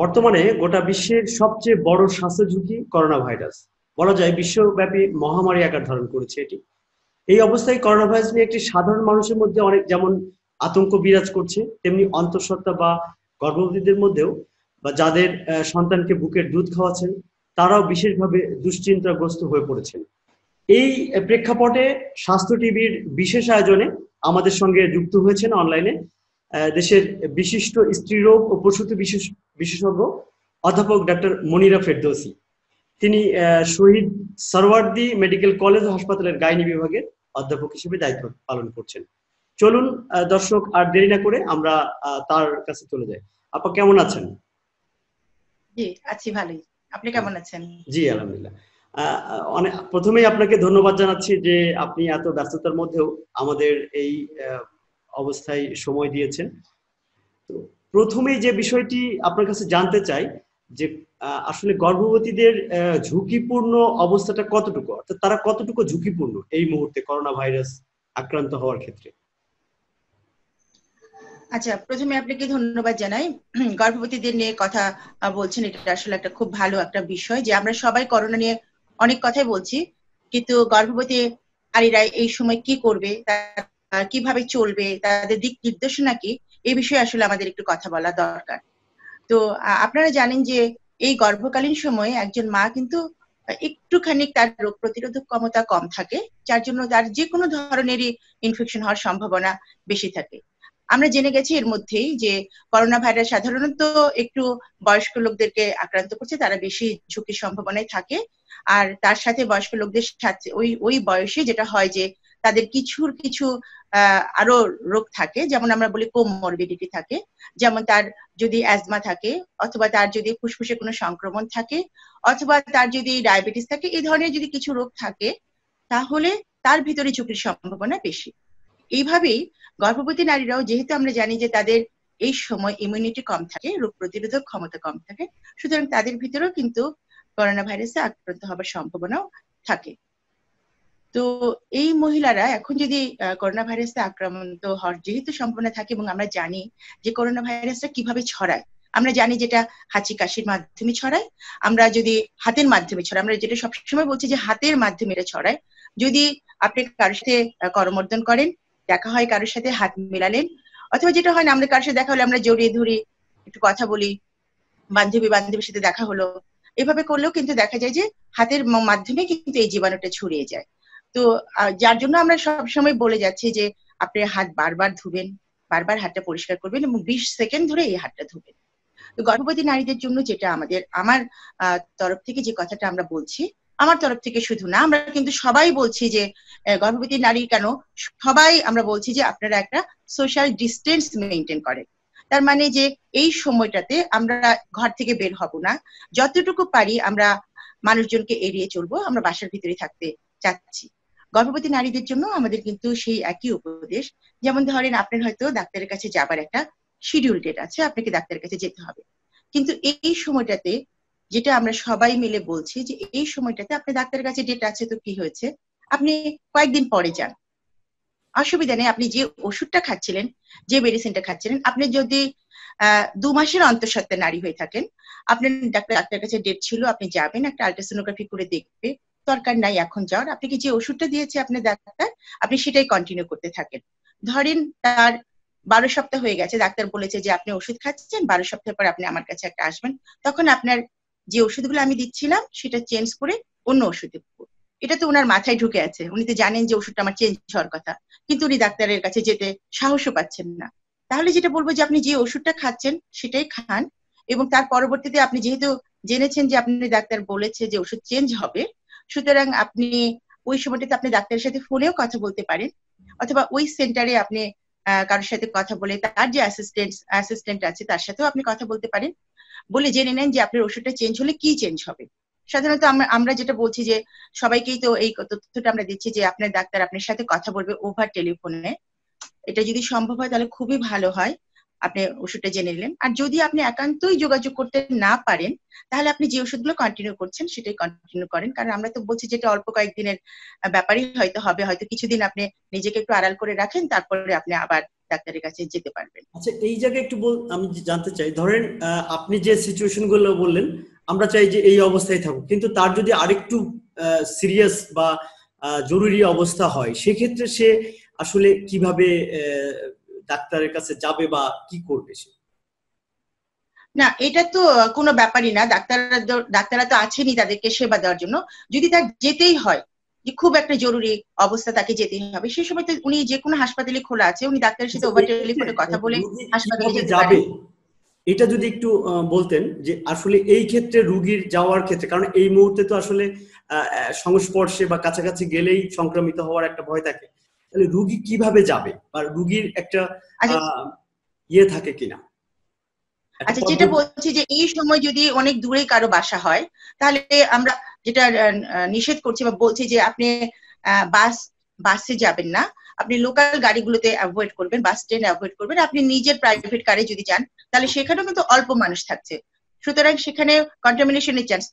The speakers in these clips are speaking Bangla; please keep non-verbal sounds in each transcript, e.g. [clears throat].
বর্তমানে গোটা বিশ্বের সবচেয়ে বড় স্বাস্থ্য ঝুঁকি করোনা ভাইরাস বলা যায় বিশ্বব্যাপী মহামারী আকার ধারণ করেছে এটি এই অবস্থায় করোনা ভাইরাস নিয়ে একটি সাধারণ মানুষের মধ্যে অনেক যেমন আতঙ্ক বিরাজ করছে তেমনি অন্তঃসত্ত্বা বা গর্ভবতীদের মধ্যেও বা যাদের সন্তানকে বুকের দুধ খাওয়াচ্ছেন তারাও বিশেষভাবে দুশ্চিন্তাগ্রস্ত হয়ে পড়েছেন এই প্রেক্ষাপটে স্বাস্থ্য টিভির বিশেষ আয়োজনে আমাদের সঙ্গে যুক্ত হয়েছেন অনলাইনে দেশের বিশিষ্ট স্ত্রীরোগ ও প্রসূতি বিশেষ বিশেষজ্ঞ অধ্যাপক ডাক্তার মনিরা ফেরদৌসি তিনি শহীদ সরওয়ার্দি মেডিকেল কলেজ হাসপাতালের গাইনি বিভাগের অধ্যাপক হিসেবে দায়িত্ব পালন করছেন চলুন দর্শক আর দেরি না করে আমরা তার কাছে চলে যাই আপা কেমন আছেন জি আছি ভালোই আপনি কেমন আছেন জি আলহামদুলিল্লাহ অনেক প্রথমেই আপনাকে ধন্যবাদ জানাচ্ছি যে আপনি এত ব্যস্ততার মধ্যেও আমাদের এই অবস্থায় সময় দিয়েছেন তো প্রথমেই যে বিষয়টি আপনার কাছে জানতে চাই যে আসলে গর্ভবতীদের ঝুঁকিপূর্ণ অবস্থাটা কতটুকু অর্থাৎ তারা কতটুকু ঝুঁকিপূর্ণ এই মুহূর্তে করোনা ভাইরাস আক্রান্ত হওয়ার ক্ষেত্রে আচ্ছা প্রথমে আপনাকে ধন্যবাদ জানাই [clears throat] গর্ভবতীদের নিয়ে কথা বলছেন এটা আসলে একটা খুব ভালো একটা বিষয় যে আমরা সবাই করোনা নিয়ে অনেক কথাই বলছি কিন্তু গর্ভবতী নারীরা এই সময় কি করবে কিভাবে চলবে তাদের দিক নির্দেশনা কি এই বিষয়ে আসলে আমাদের একটু কথা বলা দরকার তো আপনারা জানেন যে এই গর্ভকালীন সময়ে একজন মা কিন্তু একটুখানি তার রোগ প্রতিরোধক ক্ষমতা কম থাকে যার জন্য তার যে কোনো ধরনেরই ইনফেকশন হওয়ার সম্ভাবনা বেশি থাকে আমরা জেনে গেছি এর মধ্যেই যে করোনা ভাইরাস সাধারণত একটু বয়স্ক লোকদেরকে আক্রান্ত করছে তারা বেশি ঝুঁকির সম্ভাবনায় থাকে আর তার সাথে বয়স্ক লোকদের সাথে ওই ওই বয়সে যেটা হয় যে তাদের কিছুর কিছু আরো রোগ থাকে যেমন আমরা বলি কোমরবিডিটি থাকে যেমন তার যদি অ্যাজমা থাকে অথবা তার যদি ফুসফুসে কোনো সংক্রমণ থাকে অথবা তার যদি ডায়াবেটিস থাকে এই ধরনের যদি কিছু রোগ থাকে তাহলে তার ভিতরে ঝুঁকির সম্ভাবনা বেশি এইভাবেই গর্ভবতী নারীরাও যেহেতু আমরা জানি যে তাদের এই সময় ইমিউনিটি কম থাকে রোগ প্রতিরোধক ক্ষমতা কম থাকে সুতরাং তাদের ভিতরেও কিন্তু করোনা ভাইরাসে আক্রান্ত হবার সম্ভাবনাও থাকে তো এই মহিলারা এখন যদি করোনা ভাইরাসে আক্রান্ত হওয়ার যেহেতু সম্পূর্ণ থাকে এবং আমরা জানি যে করোনা ভাইরাসটা কিভাবে ছড়ায় আমরা জানি যেটা হাঁচি কাশির মাধ্যমে ছড়ায় আমরা যদি হাতের মাধ্যমে ছড়াই আমরা যেটা সবসময় বলছি যে হাতের মাধ্যমে এটা ছড়ায় যদি আপনি কারোর সাথে করমর্দন করেন দেখা হয় কারোর সাথে হাত মেলালেন অথবা যেটা হয় না আমরা কারোর সাথে দেখা হলে আমরা জড়িয়ে ধরি একটু কথা বলি বান্ধবী বান্ধবীর সাথে দেখা হলো এভাবে করলেও কিন্তু দেখা যায় যে হাতের মাধ্যমে কিন্তু এই জীবাণুটা ছড়িয়ে যায় তো যার জন্য আমরা সবসময় বলে যাচ্ছি যে আপনি হাত বারবার ধুবেন বারবার হাতটা পরিষ্কার করবেন এবং বিশ সেকেন্ড ধরে এই হাতটা ধুবেন গর্ভবতী নারীদের জন্য যেটা আমাদের আমার তরফ থেকে যে কথাটা আমরা বলছি আমার তরফ থেকে শুধু না আমরা কিন্তু সবাই বলছি যে গর্ভবতী নারী কেন সবাই আমরা বলছি যে আপনারা একটা সোশ্যাল ডিস্টেন্স মেনটেন করেন তার মানে যে এই সময়টাতে আমরা ঘর থেকে বের হব না যতটুকু পারি আমরা মানুষজনকে এড়িয়ে চলবো আমরা বাসার ভিতরে থাকতে চাচ্ছি গর্ভবতী নারীদের জন্য আমাদের কিন্তু সেই একই উপদেশ যেমন ধরেন আপনার হয়তো ডাক্তারের কাছে যাবার একটা শিডিউল ডেট আছে আপনাকে ডাক্তারের কাছে যেতে হবে কিন্তু এই সময়টাতে যেটা আমরা সবাই মিলে বলছি যে এই সময়টাতে আপনি ডাক্তারের কাছে ডেট আছে তো কি হয়েছে আপনি কয়েকদিন পরে যান অসুবিধা নেই আপনি যে ওষুধটা খাচ্ছিলেন যে মেডিসিনটা খাচ্ছিলেন আপনি যদি দু মাসের অন্তঃসত্ত্বে নারী হয়ে থাকেন আপনার ডাক্তার ডাক্তারের কাছে ডেট ছিল আপনি যাবেন একটা আলট্রাসোনোগ্রাফি করে দেখবে দরকার নাই এখন জ্বর আপনাকে যে ওষুধটা দিয়েছে আপনার ডাক্তার আপনি সেটাই কন্টিনিউ করতে থাকেন ধরেন তার বারো সপ্তাহ হয়ে গেছে ডাক্তার বলেছে যে আপনি ওষুধ খাচ্ছেন বারো সপ্তাহ পর আপনি আমার কাছে একটা আসবেন তখন আপনার যে ওষুধগুলো আমি দিচ্ছিলাম সেটা চেঞ্জ করে অন্য ওষুধে এটা তো ওনার মাথায় ঢুকে আছে উনি তো জানেন যে ওষুধটা আমার চেঞ্জ হওয়ার কথা কিন্তু উনি ডাক্তারের কাছে যেতে সাহসও পাচ্ছেন না তাহলে যেটা বলবো যে আপনি যে ওষুধটা খাচ্ছেন সেটাই খান এবং তার পরবর্তীতে আপনি যেহেতু জেনেছেন যে আপনি ডাক্তার বলেছে যে ওষুধ চেঞ্জ হবে সুতরাং আপনি ওই সময়টাতে আপনি ডাক্তারের সাথে ফোনেও কথা বলতে পারেন অথবা ওই সেন্টারে আপনি কারোর সাথে কথা বলে তার যে অ্যাসিস্ট্যান্ট অ্যাসিস্ট্যান্ট আছে তার সাথেও আপনি কথা বলতে পারেন বলে জেনে নেন যে আপনার ওষুধটা চেঞ্জ হলে কি চেঞ্জ হবে সাধারণত আমরা যেটা বলছি যে সবাইকেই তো এই তথ্যটা আমরা দিচ্ছি যে আপনার ডাক্তার আপনার সাথে কথা বলবে ওভার টেলিফোনে এটা যদি সম্ভব হয় তাহলে খুবই ভালো হয় আপনি ওষুধটা জেনে নিলেন আর যদি আপনি একান্তই যোগাযোগ করতে না পারেন তাহলে আপনি যে ওষুধগুলো কন্টিনিউ করছেন সেটাই কন্টিনিউ করেন কারণ আমরা তো বলছি যেটা অল্প কয়েকদিনের ব্যাপারই হয়তো হবে হয়তো কিছুদিন আপনি নিজেকে একটু আড়াল করে রাখেন তারপরে আপনি আবার ডাক্তারের কাছে যেতে পারবেন আচ্ছা এই জায়গায় একটু বল আমি জানতে চাই ধরেন আপনি যে সিচুয়েশন গুলো বললেন আমরা চাই যে এই অবস্থায় থাকুক কিন্তু তার যদি আরেকটু সিরিয়াস বা জরুরি অবস্থা হয় সেক্ষেত্রে সে আসলে কিভাবে ডাক্তারের কাছে যাবে বা কি করবে সে না এটা তো কোনো ব্যাপারই না ডাক্তাররা ডাক্তাররা তো আছেনই তাদেরকে সেবা দেওয়ার জন্য যদি তার যেতেই হয় যে খুব একটা জরুরি অবস্থা তাকে যেতে হবে সেই সময় তো উনি যে কোনো হাসপাতালে খোলা আছে উনি ডাক্তারের সাথে ওভার টেলিফোনে কথা বলে হাসপাতালে যেতে পারে এটা যদি একটু বলতেন যে আসলে এই ক্ষেত্রে রুগীর যাওয়ার ক্ষেত্রে কারণ এই মুহূর্তে তো আসলে সংস্পর্শে বা কাছাকাছি গেলেই সংক্রমিত হওয়ার একটা ভয় থাকে তাহলে রুগী কিভাবে যাবে বা রুগীর একটা আচ্ছা। ইয়ে থাকে কিনা আচ্ছা যেটা বলছি যে এই সময় যদি অনেক দূরে কারো বাসা হয় তাহলে আমরা যেটা নিষেধ করছি বা বলছি যে আপনি বাস বাসে যাবেন না আপনি লোকাল গাড়িগুলোতে অ্যাভয়েড করবেন বাস ট্রেন অ্যাভয়েড করবেন আপনি নিজের প্রাইভেট কারে যদি যান তাহলে সেখানেও কিন্তু অল্প মানুষ থাকছে সুতরাং সেখানে কন্টামিনেশনের চান্স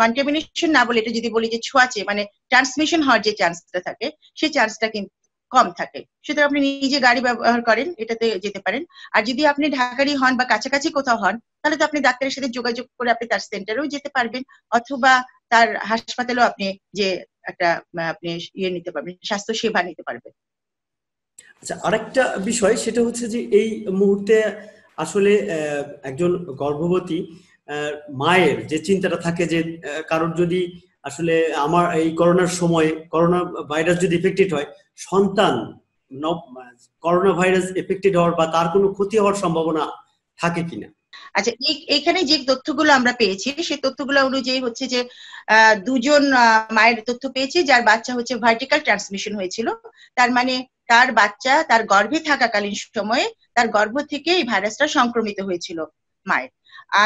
কন্টামিনেশন না বলে এটা যদি বলি যে ছোঁয়াচে মানে ট্রান্সমিশন হওয়ার যে চান্সটা থাকে সেই চান্সটা কিন্তু কম থাকে সুতরাং আপনি নিজে গাড়ি ব্যবহার করেন এটাতে যেতে পারেন আর যদি আপনি ঢাকারই হন বা কাছাকাছি কোথাও হন তাহলে তো আপনি ডাক্তারের সাথে যোগাযোগ করে আপনি তার সেন্টারেও যেতে পারবেন অথবা তার হাসপাতালেও আপনি যে একটা আপনি ইয়ে নিতে পারবেন স্বাস্থ্য সেবা নিতে পারবেন আচ্ছা আরেকটা বিষয় সেটা হচ্ছে যে এই মুহূর্তে আসলে একজন গর্ভবতী মায়ের যে চিন্তাটা থাকে যে কারোর যদি আসলে আমার এই করোনার সময় করোনা ভাইরাস যদি এফেক্টেড হয় সন্তান করোনা ভাইরাস এফেক্টেড হওয়ার বা তার কোনো ক্ষতি হওয়ার সম্ভাবনা থাকে কিনা আচ্ছা এখানে যে তথ্যগুলো আমরা পেয়েছি সেই তথ্যগুলো অনুযায়ী হচ্ছে যে দুজন মায়ের তথ্য পেয়েছি যার বাচ্চা হচ্ছে ভার্টিক্যাল ট্রান্সমিশন হয়েছিল তার মানে তার বাচ্চা তার গর্ভে থাকাকালীন সময়ে তার গর্ভ থেকে এই ভাইরাসটা সংক্রমিত হয়েছিল মায়ের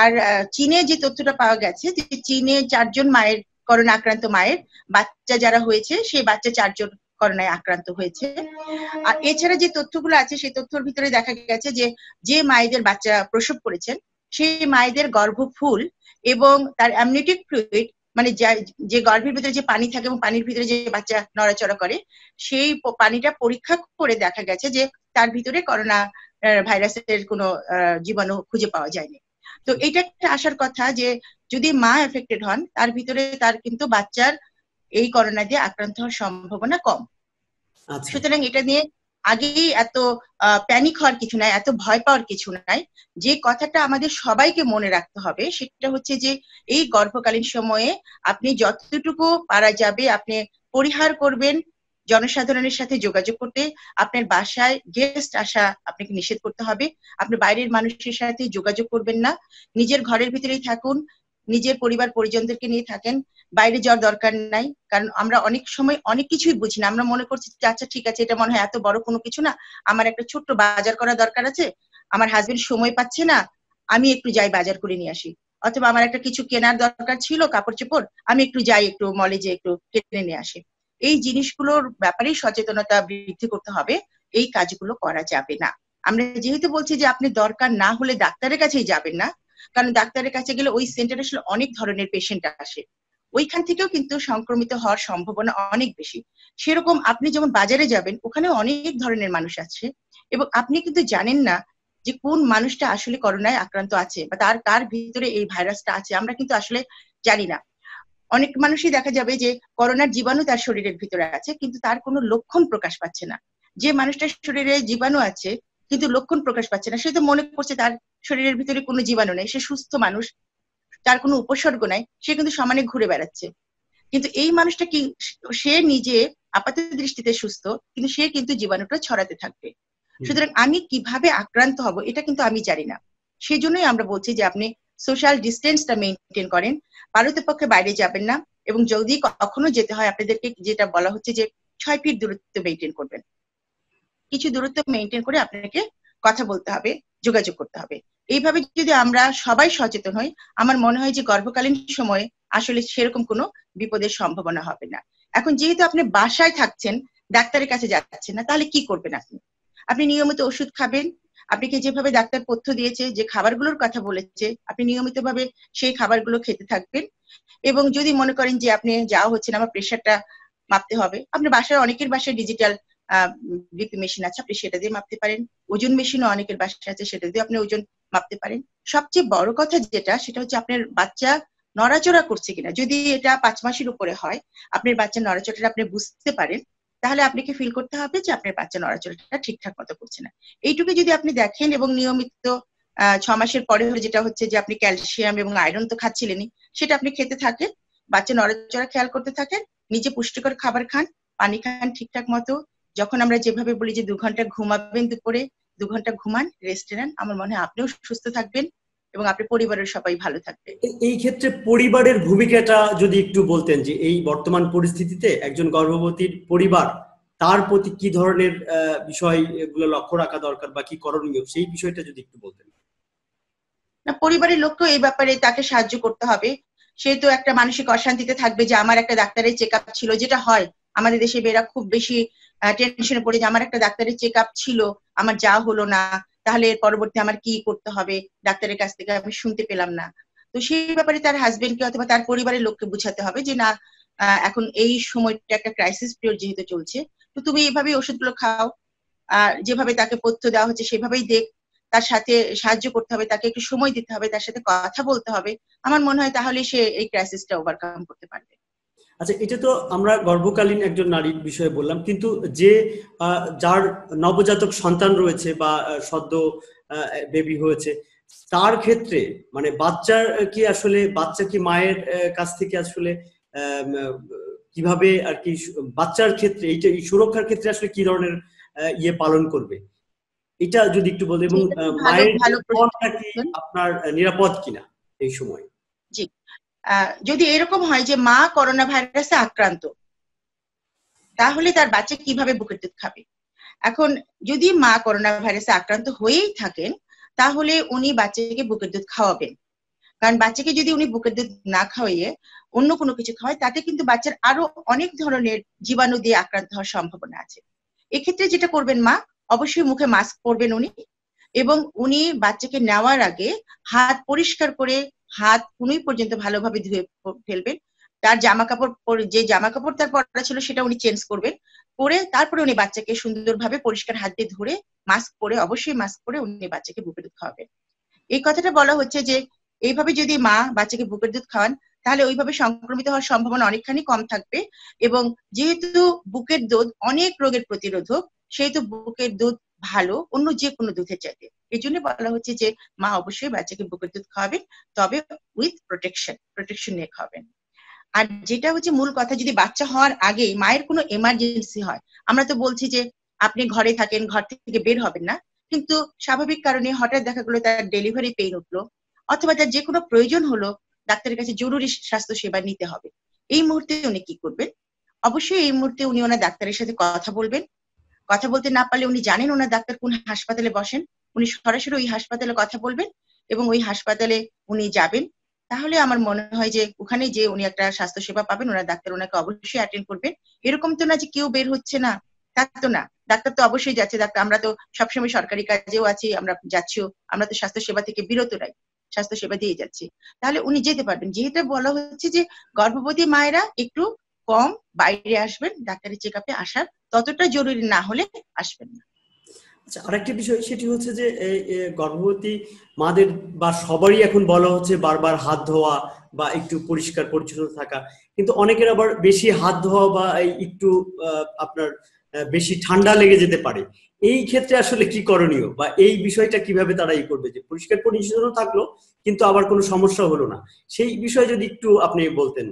আর চীনে যে তথ্যটা পাওয়া গেছে যে চীনে চারজন মায়ের করোনা আক্রান্ত মায়ের বাচ্চা যারা হয়েছে সেই বাচ্চা চারজন করোনায় আক্রান্ত হয়েছে আর এছাড়া যে তথ্যগুলো আছে সেই তথ্যের ভিতরে দেখা গেছে যে যে মায়েদের বাচ্চা প্রসব করেছেন সেই মায়েদের গর্ভফুল এবং তার অ্যামনিটিক ফ্লুইড মানে যে গর্ভের ভিতরে যে পানি থাকে এবং পানির ভিতরে যে বাচ্চা নড়াচড়া করে সেই পানিটা পরীক্ষা করে দেখা গেছে যে তার ভিতরে করোনা ভাইরাসের কোনো জীবাণু খুঁজে পাওয়া যায়নি তো এটা একটা আসার কথা যে যদি মা এফেক্টেড হন তার ভিতরে তার কিন্তু বাচ্চার এই করোনা দিয়ে আক্রান্ত হওয়ার সম্ভাবনা কম আচ্ছা। সুতরাং এটা নিয়ে আগেই এত প্যানিক হওয়ার কিছু নাই এত ভয় পাওয়ার কিছু নাই যে কথাটা আমাদের সবাইকে মনে রাখতে হবে সেটা হচ্ছে যে এই গর্ভকালীন সময়ে আপনি যতটুকু পারা যাবে আপনি পরিহার করবেন জনসাধারণের সাথে যোগাযোগ করতে আপনার বাসায় গেস্ট আসা আপনাকে নিষেধ করতে হবে আপনি বাইরের মানুষের সাথে যোগাযোগ করবেন না নিজের ঘরের ভিতরেই থাকুন নিজের পরিবার পরিজনদেরকে নিয়ে থাকেন বাইরে যাওয়ার দরকার নাই কারণ আমরা অনেক সময় অনেক কিছুই বুঝি না আমরা মনে করছি যে আচ্ছা ঠিক আছে এটা মনে হয় এত বড় কোনো কিছু না আমার একটা ছোট্ট বাজার করা দরকার আছে আমার হাজবেন্ড সময় পাচ্ছে না আমি একটু যাই বাজার করে নিয়ে আসি অথবা আমার একটা কিছু কেনার দরকার ছিল কাপড় চোপড় আমি একটু যাই একটু মলে যে একটু কিনে নিয়ে আসি এই জিনিসগুলোর ব্যাপারে সচেতনতা বৃদ্ধি করতে হবে এই কাজগুলো করা যাবে না আমরা যেহেতু বলছি যে আপনি দরকার না হলে ডাক্তারের কাছেই যাবেন না কারণ ডাক্তারের কাছে গেলে ওই সেন্টারে আসলে অনেক ধরনের পেশেন্ট আসে ওইখান থেকেও কিন্তু সংক্রমিত হওয়ার সম্ভাবনা অনেক বেশি সেরকম আপনি যেমন বাজারে যাবেন ওখানে অনেক ধরনের মানুষ আছে এবং আপনি কিন্তু জানেন না যে কোন মানুষটা আসলে করোনায় আক্রান্ত আছে বা তার কার ভিতরে এই ভাইরাসটা আছে আমরা কিন্তু আসলে জানি না অনেক মানুষই দেখা যাবে যে করোনার জীবাণু তার শরীরের ভিতরে আছে কিন্তু তার কোনো লক্ষণ প্রকাশ পাচ্ছে না যে মানুষটার শরীরে জীবাণু আছে কিন্তু লক্ষণ প্রকাশ পাচ্ছে না সে তো মনে করছে তার শরীরের ভিতরে কোনো জীবাণু নেই সে সুস্থ মানুষ তার কোনো উপসর্গ নাই সে কিন্তু সমানে ঘুরে বেড়াচ্ছে কিন্তু এই মানুষটা কি সে নিজে আপাত দৃষ্টিতে সুস্থ কিন্তু সে কিন্তু জীবাণুটা ছড়াতে থাকবে সুতরাং আমি কিভাবে আক্রান্ত হব এটা কিন্তু আমি জানি না সেই জন্যই আমরা বলছি যে আপনি সোশ্যাল ডিস্টেন্সটা মেনটেন করেন ভারতের পক্ষে বাইরে যাবেন না এবং যদি কখনো যেতে হয় আপনাদেরকে যেটা বলা হচ্ছে যে ছয় ফিট দূরত্ব মেনটেন করবেন কিছু দূরত্ব মেনটেন করে আপনাকে কথা বলতে হবে যোগাযোগ করতে হবে এইভাবে যদি আমরা সবাই সচেতন হই আমার মনে হয় যে গর্ভকালীন সময়ে আসলে সেরকম কোনো বিপদের সম্ভাবনা হবে না এখন যেহেতু আপনি বাসায় থাকছেন ডাক্তারের কাছে যাচ্ছেন না তাহলে কি করবেন আপনি আপনি নিয়মিত ওষুধ খাবেন আপনাকে যেভাবে ডাক্তার পথ্য দিয়েছে যে খাবারগুলোর কথা বলেছে আপনি নিয়মিতভাবে সেই খাবারগুলো খেতে থাকবেন এবং যদি মনে করেন যে আপনি যাওয়া হচ্ছে না আমার প্রেশারটা মাপতে হবে আপনার বাসায় অনেকের বাসায় ডিজিটাল বিপি মেশিন আছে আপনি সেটা দিয়ে মাপতে পারেন ওজন মেশিনও অনেকের বাসায় আছে সেটা দিয়ে আপনি ওজন মাপতে পারেন সবচেয়ে বড় কথা যেটা সেটা হচ্ছে আপনার বাচ্চা নড়াচড়া করছে কিনা যদি এটা পাঁচ মাসের উপরে হয় আপনার বাচ্চা নড়াচড়াটা আপনি বুঝতে পারেন তাহলে আপনাকে ফিল করতে হবে যে আপনার বাচ্চা নড়াচড়াটা ঠিকঠাক মতো করছে না এইটুকু যদি আপনি দেখেন এবং নিয়মিত ছ মাসের পরে হলে যেটা হচ্ছে যে আপনি ক্যালসিয়াম এবং আয়রন তো খাচ্ছিলেনই সেটা আপনি খেতে থাকেন বাচ্চা নড়াচড়া খেয়াল করতে থাকেন নিজে পুষ্টিকর খাবার খান পানি খান ঠিকঠাক মতো যখন আমরা যেভাবে বলি যে দু ঘন্টা ঘুমাবেন দুপুরে দু ঘন্টা ঘুমান রেস্ট নেন আমার মনে হয় আপনিও সুস্থ থাকবেন এবং আপনার পরিবারের সবাই ভালো থাকবে এই ক্ষেত্রে পরিবারের ভূমিকাটা যদি একটু বলতেন যে এই বর্তমান পরিস্থিতিতে একজন গর্ভবতীর পরিবার তার প্রতি কি ধরনের বিষয়গুলো লক্ষ্য রাখা দরকার বা কি করণীয় সেই বিষয়টা যদি একটু বলতেন না পরিবারের লোককেও এই ব্যাপারে তাকে সাহায্য করতে হবে সে তো একটা মানসিক অশান্তিতে থাকবে যে আমার একটা ডাক্তারের চেক আপ ছিল যেটা হয় আমাদের দেশে বেড়া খুব বেশি টেনশনে পড়ে যে আমার একটা ডাক্তারের চেক আপ ছিল আমার যা হলো না তাহলে এর পরবর্তী আমার কি করতে হবে ডাক্তারের কাছ থেকে আমি শুনতে পেলাম না তো সেই ব্যাপারে তার হাজবেন্ডকে অথবা তার পরিবারের লোককে বুঝাতে হবে যে না এখন এই সময়টা একটা ক্রাইসিস পিরিয়ড যেহেতু চলছে তো তুমি এইভাবে ওষুধগুলো খাও আর যেভাবে তাকে পথ্য দেওয়া হচ্ছে সেভাবেই দেখ তার সাথে সাহায্য করতে হবে তাকে একটু সময় দিতে হবে তার সাথে কথা বলতে হবে আমার মনে হয় তাহলে সে এই ক্রাইসিসটা ওভারকাম করতে পারবে আচ্ছা এটা তো আমরা গর্ভকালীন একজন নারীর বিষয়ে বললাম কিন্তু যে যার নবজাতক সন্তান রয়েছে বা সদ্য বেবি হয়েছে তার ক্ষেত্রে মানে বাচ্চার কি আসলে বাচ্চা কি মায়ের কাছ থেকে আসলে কিভাবে আর কি বাচ্চার ক্ষেত্রে এইটা সুরক্ষার ক্ষেত্রে আসলে কি ধরনের ইয়ে পালন করবে এটা যদি একটু বলে এবং মায়ের আপনার নিরাপদ কিনা এই সময় জি যদি এরকম হয় যে মা করোনা ভাইরাসে আক্রান্ত তাহলে তার বাচ্চা কিভাবে বুকের দুধ খাবে এখন যদি মা করোনা ভাইরাসে আক্রান্ত হয়েই থাকেন তাহলে উনি বাচ্চাকে বুকের দুধ খাওয়াবেন কারণ বাচ্চাকে যদি উনি বুকের দুধ না খাওয়াইয়ে অন্য কোনো কিছু খাওয়ায় তাতে কিন্তু বাচ্চার আরো অনেক ধরনের জীবাণু দিয়ে আক্রান্ত হওয়ার সম্ভাবনা আছে এক্ষেত্রে যেটা করবেন মা অবশ্যই মুখে মাস্ক পরবেন উনি এবং উনি বাচ্চাকে নেওয়ার আগে হাত পরিষ্কার করে হাত কোনোই পর্যন্ত ভালোভাবে ধুয়ে ফেলবেন তার জামা কাপড় যে জামা কাপড় তার পড়া ছিল সেটা উনি চেঞ্জ করবেন করে তারপরে উনি বাচ্চাকে সুন্দরভাবে পরিষ্কার হাত দিয়ে ধরে মাস্ক পরে অবশ্যই মাস্ক পরে উনি বাচ্চাকে বুকের দুধ খাওয়াবেন এই কথাটা বলা হচ্ছে যে এইভাবে যদি মা বাচ্চাকে বুকের দুধ খাওয়ান তাহলে ওইভাবে সংক্রমিত হওয়ার সম্ভাবনা অনেকখানি কম থাকবে এবং যেহেতু বুকের দুধ অনেক রোগের প্রতিরোধক সেহেতু বুকের দুধ ভালো অন্য যে কোনো দুধের চাইতে এই জন্য বলা হচ্ছে যে মা অবশ্যই বাচ্চাকে বুকের দুধ খাওয়াবেন তবে উইথ প্রোটেকশন প্রোটেকশন নিয়ে খাওয়াবেন আর যেটা হচ্ছে মূল কথা যদি বাচ্চা হওয়ার আগে মায়ের কোনো এমার্জেন্সি হয় আমরা তো বলছি যে আপনি ঘরে থাকেন ঘর থেকে বের হবেন না কিন্তু স্বাভাবিক কারণে হঠাৎ দেখা গেলো তার ডেলিভারি পেইন উঠলো অথবা তার যে কোনো প্রয়োজন হলো ডাক্তারের কাছে জরুরি স্বাস্থ্য সেবা নিতে হবে এই মুহূর্তে উনি কি করবেন অবশ্যই এই মুহূর্তে উনি ওনার ডাক্তারের সাথে কথা বলবেন কথা বলতে না পারলে উনি জানেন ওনার ডাক্তার কোন হাসপাতালে বসেন উনি সরাসরি ওই হাসপাতালে কথা বলবেন এবং ওই হাসপাতালে উনি যাবেন তাহলে আমার মনে হয় যে ওখানে যে উনি একটা স্বাস্থ্য সেবা পাবেন ওনার ডাক্তার ওনাকে অবশ্যই অ্যাটেন্ড করবেন এরকম তো না যে কেউ বের হচ্ছে না তা তো না ডাক্তার তো অবশ্যই যাচ্ছে ডাক্তার আমরা তো সবসময় সরকারি কাজেও আছি আমরা যাচ্ছিও আমরা তো স্বাস্থ্য সেবা থেকে বিরত নাই স্বাস্থ্য সেবা দিয়ে যাচ্ছি তাহলে উনি যেতে পারবেন যেহেতু বলা হচ্ছে যে গর্ভবতী মায়েরা একটু কম বাইরে আসবেন ডাক্তারের চেক আপে আসার ততটা জরুরি না হলে আসবেন না আচ্ছা আরেকটি বিষয় সেটি হচ্ছে যে গর্ভবতী মাদের বা সবারই এখন বলা হচ্ছে বারবার হাত ধোয়া বা একটু পরিষ্কার পরিচ্ছন্ন থাকা কিন্তু অনেকের আবার বেশি হাত ধোয়া বা একটু আপনার বেশি ঠান্ডা লেগে যেতে পারে এই ক্ষেত্রে আসলে কি করণীয় বা এই বিষয়টা কিভাবে তারা ই করবে যে পরিষ্কার পরিচ্ছন্ন থাকলো কিন্তু আবার কোনো সমস্যা হলো না সেই বিষয়ে যদি একটু আপনি বলতেন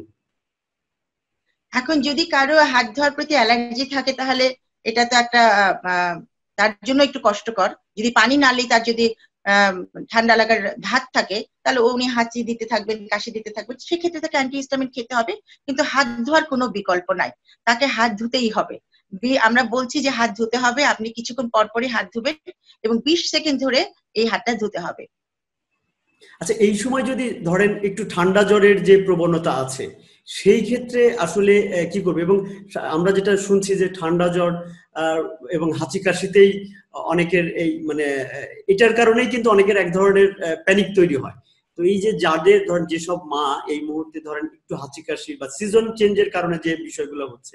এখন যদি কারো হাত ধোয়ার প্রতি অ্যালার্জি থাকে তাহলে এটা তো একটা তার জন্য একটু কষ্টকর যদি পানি না নালেই তার যদি ঠান্ডা লাগার ধাত থাকে তাহলে উনি হাঁচি দিতে থাকবেন কাশি দিতে থাকবেন সেক্ষেত্রে তাকে অ্যান্টিহিস্টামিন খেতে হবে কিন্তু হাত ধোয়ার কোনো বিকল্প নাই তাকে হাত ধুতেই হবে আমরা বলছি যে হাত ধুতে হবে আপনি কিছুক্ষণ পর পরই হাত ধুবেন এবং বিশ সেকেন্ড ধরে এই হাতটা ধুতে হবে আচ্ছা এই সময় যদি ধরেন একটু ঠান্ডা জ্বরের যে প্রবণতা আছে সেই ক্ষেত্রে আসলে কি করবে এবং আমরা যেটা শুনছি যে ঠান্ডা জ্বর এবং হাঁচি কাশিতেই অনেকের এই মানে এটার কারণেই কিন্তু অনেকের এক ধরনের প্যানিক তৈরি হয় তো এই যে যাদের ধরেন যেসব মা এই মুহূর্তে ধরেন একটু হাঁচি কাশি বা সিজন চেঞ্জের কারণে যে বিষয়গুলো হচ্ছে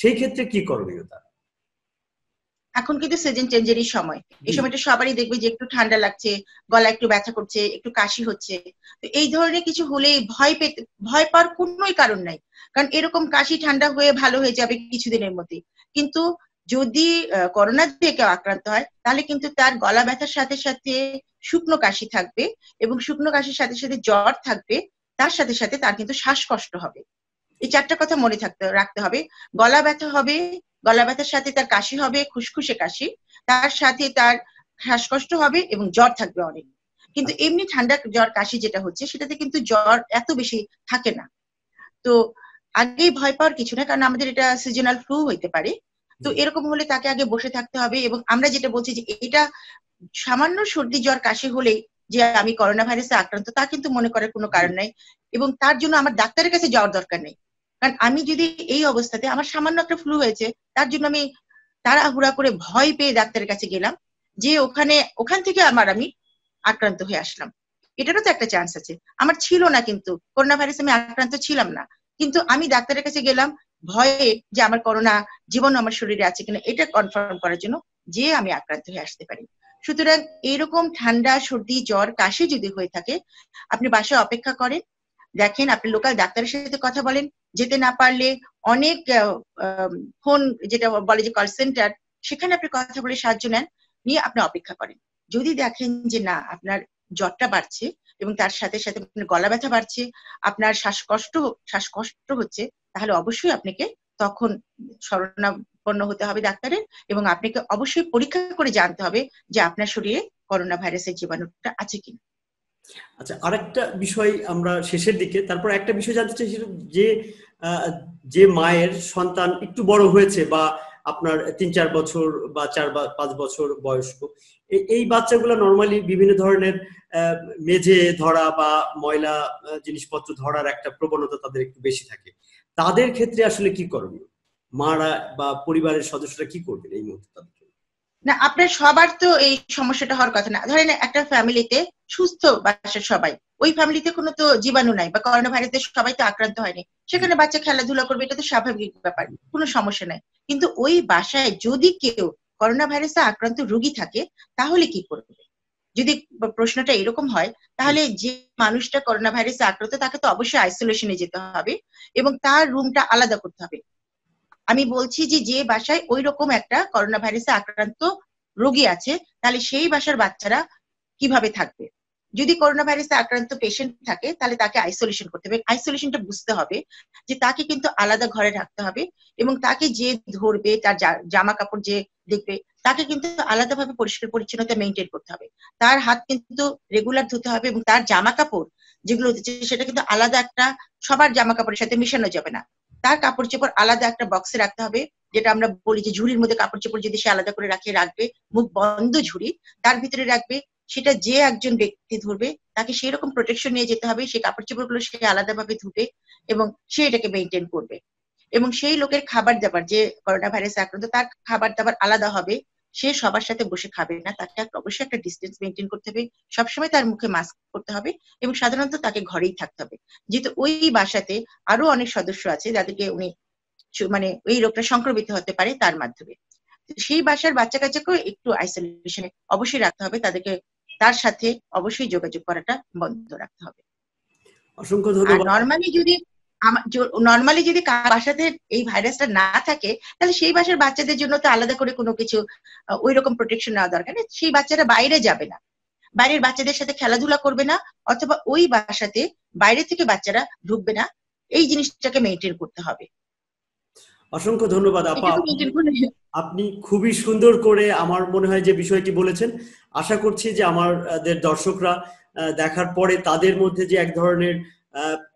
সেই ক্ষেত্রে কি করণীয় তার এখন কিন্তু সিজন চেঞ্জেরই সময় এই সময়টা সবারই দেখবে যে একটু ঠান্ডা লাগছে গলা একটু ব্যথা করছে একটু কাশি হচ্ছে তো এই ধরনের কিছু হলেই ভয় পেতে ভয় পাওয়ার কোনোই কারণ নাই কারণ এরকম কাশি ঠান্ডা হয়ে ভালো হয়ে যাবে কিছুদিনের মধ্যে কিন্তু যদি করোনা দিয়ে কেউ আক্রান্ত হয় তাহলে কিন্তু তার গলা ব্যথার সাথে সাথে শুকনো কাশি থাকবে এবং শুকনো কাশির সাথে সাথে জ্বর থাকবে তার সাথে সাথে তার কিন্তু শ্বাসকষ্ট হবে এই চারটা কথা মনে থাকতে রাখতে হবে গলা ব্যথা হবে গলা ব্যথার সাথে তার কাশি হবে খুশখুশে কাশি তার সাথে তার শ্বাসকষ্ট হবে এবং জ্বর থাকবে অনেক কিন্তু এমনি ঠান্ডা জ্বর কাশি যেটা হচ্ছে সেটাতে কিন্তু জ্বর এত বেশি থাকে না তো আগেই ভয় পাওয়ার কিছু না কারণ আমাদের এটা সিজনাল ফ্লু হইতে পারে তো এরকম হলে তাকে আগে বসে থাকতে হবে এবং আমরা যেটা বলছি যে এটা সামান্য সর্দি জ্বর কাশি হলেই যে আমি করোনা ভাইরাসে আক্রান্ত তা কিন্তু মনে করার কোনো কারণ নাই এবং তার জন্য আমার ডাক্তারের কাছে যাওয়ার দরকার নেই কারণ আমি যদি এই অবস্থাতে আমার সামান্য একটা ফ্লু হয়েছে তার জন্য আমি তাড়াহুড়া করে ভয় পেয়ে ডাক্তারের কাছে গেলাম যে ওখানে ওখান থেকে আমার আমি আক্রান্ত হয়ে আসলাম এটারও তো একটা চান্স আছে আমার ছিল না কিন্তু করোনা ভাইরাস আমি আক্রান্ত ছিলাম না কিন্তু আমি ডাক্তারের কাছে গেলাম ভয়ে যে আমার করোনা জীবন আমার শরীরে আছে কিনা এটা কনফার্ম করার জন্য যে আমি আক্রান্ত হয়ে আসতে পারি সুতরাং এরকম ঠান্ডা সর্দি জ্বর কাশি যদি হয়ে থাকে আপনি বাসায় অপেক্ষা করেন দেখেন আপনি লোকাল ডাক্তারের সাথে কথা বলেন যেতে না পারলে অনেক ফোন যেটা বলে যে কল সেন্টার সেখানে আপনি কথা বলে সাহায্য নেন নিয়ে আপনি অপেক্ষা করেন যদি দেখেন যে না আপনার জ্বরটা বাড়ছে এবং তার সাথে সাথে আপনার গলা ব্যথা বাড়ছে আপনার শ্বাসকষ্ট শ্বাসকষ্ট হচ্ছে তাহলে অবশ্যই আপনাকে তখন স্মরণাপন্ন হতে হবে ডাক্তারের এবং আপনাকে অবশ্যই পরীক্ষা করে জানতে হবে যে আপনার শরীরে করোনা ভাইরাসের জীবাণুটা আছে কিনা আচ্ছা আরেকটা বিষয় আমরা শেষের দিকে তারপর একটা বিষয় জানতে চাই যে যে মায়ের সন্তান একটু বড় হয়েছে বা আপনার তিন চার বছর বা চার বা পাঁচ বছর বয়স্ক এই বাচ্চাগুলো নর্মালি বিভিন্ন ধরনের মেঝে ধরা বা ময়লা জিনিসপত্র ধরার একটা প্রবণতা তাদের একটু বেশি থাকে তাদের ক্ষেত্রে আসলে কি করণীয় মারা বা পরিবারের সদস্যরা কি করবেন এই মুহূর্তে তাদের না আপনার সবার তো এই সমস্যাটা হওয়ার কথা না ধরেন একটা ফ্যামিলিতে সুস্থ বাসার সবাই ওই ফ্যামিলিতে কোনো তো জীবাণু নাই বা করোনা ভাইরাসে সবাই তো আক্রান্ত হয়নি সেখানে বাচ্চা খেলাধুলা করবে এটা তো স্বাভাবিক ব্যাপার কোনো সমস্যা নাই কিন্তু ওই বাসায় যদি কেউ করোনা ভাইরাসে আক্রান্ত রুগী থাকে তাহলে কি করবে যদি প্রশ্নটা এরকম হয় তাহলে যে মানুষটা করোনা ভাইরাসে আক্রান্ত তাকে তো অবশ্যই আইসোলেশনে যেতে হবে এবং তার রুমটা আলাদা করতে হবে আমি বলছি যে যে বাসায় ওই রকম একটা করোনা ভাইরাসে আক্রান্ত রোগী আছে তাহলে সেই বাসার বাচ্চারা কিভাবে থাকবে যদি করোনা ভাইরাসে আক্রান্ত পেশেন্ট থাকে তাহলে তাকে আইসোলেশন করতে হবে আইসোলেশনটা বুঝতে হবে যে তাকে কিন্তু আলাদা ঘরে রাখতে হবে এবং তাকে যে ধরবে তার জামা কাপড় যে দেখবে তাকে কিন্তু আলাদা ভাবে পরিষ্কার পরিচ্ছন্নতা মেনটেন করতে হবে তার হাত কিন্তু রেগুলার ধুতে হবে এবং তার জামা কাপড় যেগুলো হচ্ছে সেটা কিন্তু আলাদা একটা সবার জামা কাপড়ের সাথে মিশানো যাবে না তার কাপড় চোপড় আলাদা একটা বক্সে রাখতে হবে যেটা আমরা বলি যে ঝুড়ির মধ্যে কাপড় চোপড় যদি সে আলাদা করে রাখে রাখবে মুখ বন্ধ ঝুড়ি তার ভিতরে রাখবে সেটা যে একজন ব্যক্তি ধরবে তাকে সেই রকম প্রোটেকশন নিয়ে যেতে হবে সে কাপড় চোপড় গুলো সে আলাদা ভাবে ধুবে এবং সে এটাকে মেনটেন করবে এবং সেই লোকের খাবার দাবার যে করোনা ভাইরাস আক্রান্ত তার খাবার দাবার আলাদা হবে সে সবার সাথে বসে খাবে না তাকে অবশ্যই একটা ডিস্টেন্স মেনটেন করতে হবে সবসময় তার মুখে মাস্ক করতে হবে এবং সাধারণত তাকে ঘরেই থাকতে হবে যেহেতু ওই বাসাতে আরো অনেক সদস্য আছে যাদেরকে উনি মানে ওই রোগটা সংক্রমিত হতে পারে তার মাধ্যমে সেই বাসার বাচ্চা কাচ্চাকেও একটু আইসোলেশনে অবশ্যই রাখতে হবে তাদেরকে তার সাথে অবশ্যই যোগাযোগ করাটা বন্ধ রাখতে হবে অসংখ্য ধন্যবাদ নরমালি যদি নর্মালি যদি বাসাতে এই ভাইরাসটা না থাকে তাহলে সেই বাসার বাচ্চাদের জন্য তো আলাদা করে কোনো কিছু ওই রকম প্রোটেকশন নেওয়া দরকার সেই বাচ্চারা বাইরে যাবে না বাইরের বাচ্চাদের সাথে খেলাধুলা করবে না অথবা ওই বাসাতে বাইরে থেকে বাচ্চারা ঢুকবে না এই জিনিসটাকে মেনটেন করতে হবে অসংখ্য ধন্যবাদ আপা আপনি খুবই সুন্দর করে আমার মনে হয় যে বিষয়টি বলেছেন আশা করছি যে আমাদের দর্শকরা দেখার পরে তাদের মধ্যে যে এক ধরনের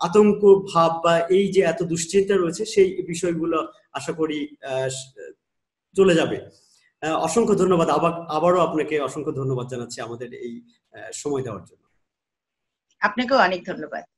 আতঙ্ক ভাব বা এই যে এত দুশ্চিন্তা রয়েছে সেই বিষয়গুলো আশা করি চলে যাবে অসংখ্য ধন্যবাদ আবার আবারও আপনাকে অসংখ্য ধন্যবাদ জানাচ্ছি আমাদের এই সময় দেওয়ার জন্য আপনাকেও অনেক ধন্যবাদ